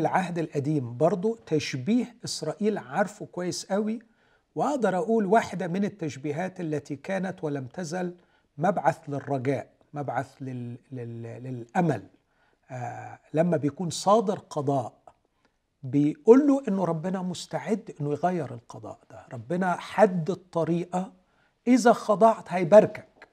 العهد القديم برضو تشبيه إسرائيل عارفه كويس قوي وأقدر أقول واحدة من التشبيهات التي كانت ولم تزل مبعث للرجاء مبعث لل... لل... للأمل آه لما بيكون صادر قضاء بيقول له انه ربنا مستعد انه يغير القضاء ده ربنا حد الطريقه اذا خضعت هيباركك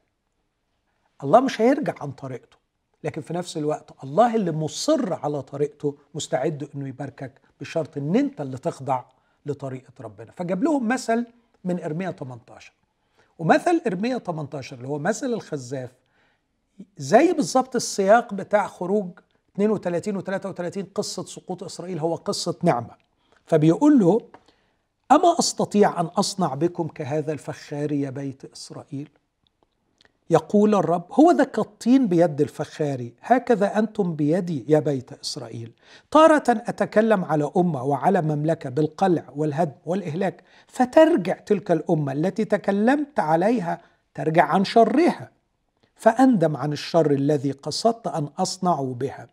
الله مش هيرجع عن طريقته لكن في نفس الوقت الله اللي مصر على طريقته مستعد انه يباركك بشرط ان انت اللي تخضع لطريقه ربنا فجاب لهم مثل من ارميا 18 ومثل ارميا 18 اللي هو مثل الخزاف زي بالظبط السياق بتاع خروج 32 و 33 قصه سقوط اسرائيل هو قصه نعمه فبيقول له اما استطيع ان اصنع بكم كهذا الفخار يا بيت اسرائيل يقول الرب هو ذا كالطين بيد الفخاري هكذا انتم بيدي يا بيت اسرائيل تاره اتكلم على امه وعلى مملكه بالقلع والهدم والاهلاك فترجع تلك الامه التي تكلمت عليها ترجع عن شرها فاندم عن الشر الذي قصدت ان اصنع بها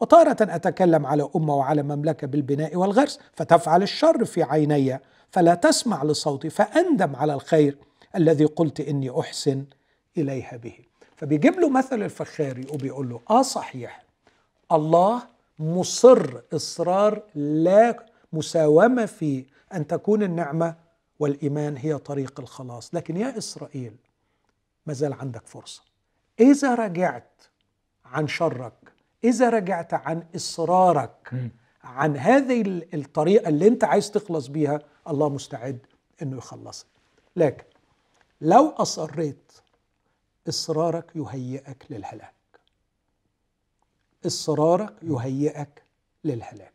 وتاره اتكلم على امه وعلى مملكه بالبناء والغرس فتفعل الشر في عيني فلا تسمع لصوتي فاندم على الخير الذي قلت اني احسن إليها به فبيجيب له مثل الفخاري وبيقول له آه صحيح الله مصر إصرار لا مساومة في أن تكون النعمة والإيمان هي طريق الخلاص لكن يا إسرائيل ما زال عندك فرصة إذا رجعت عن شرك إذا رجعت عن إصرارك عن هذه الطريقة اللي أنت عايز تخلص بيها الله مستعد أنه يخلصك لكن لو أصريت إصرارك يهيئك للهلاك إصرارك يهيئك للهلاك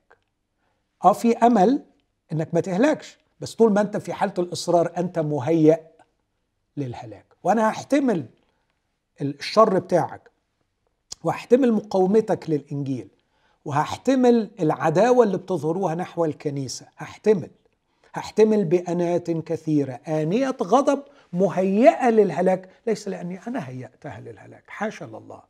اه في امل انك ما تهلكش بس طول ما انت في حاله الاصرار انت مهيئ للهلاك وانا هحتمل الشر بتاعك وهحتمل مقاومتك للانجيل وهحتمل العداوه اللي بتظهروها نحو الكنيسه هحتمل هحتمل بانات كثيره انيه غضب مهيئة للهلاك ليس لأني أنا هيأتها للهلاك حاشا لله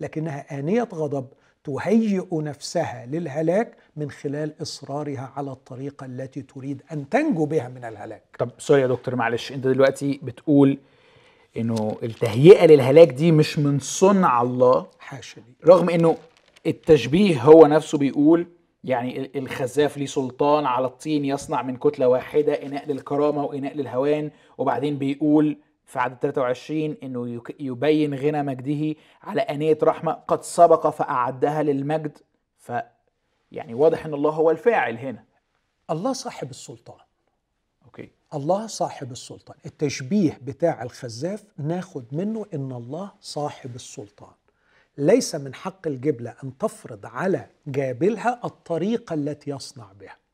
لكنها آنية غضب تهيئ نفسها للهلاك من خلال اصرارها على الطريقه التي تريد ان تنجو بها من الهلاك. طب سوري يا دكتور معلش انت دلوقتي بتقول انه التهيئه للهلاك دي مش من صنع الله حاشا رغم انه التشبيه هو نفسه بيقول يعني الخزاف ليه سلطان على الطين يصنع من كتلة واحدة إناء للكرامة وإناء للهوان وبعدين بيقول في عدد 23 إنه يبين غنى مجده على أنية رحمة قد سبق فأعدها للمجد ف يعني واضح إن الله هو الفاعل هنا الله صاحب السلطان أوكي الله صاحب السلطان التشبيه بتاع الخزاف ناخد منه إن الله صاحب السلطان ليس من حق الجبلة أن تفرض على جابلها الطريقة التي يصنع بها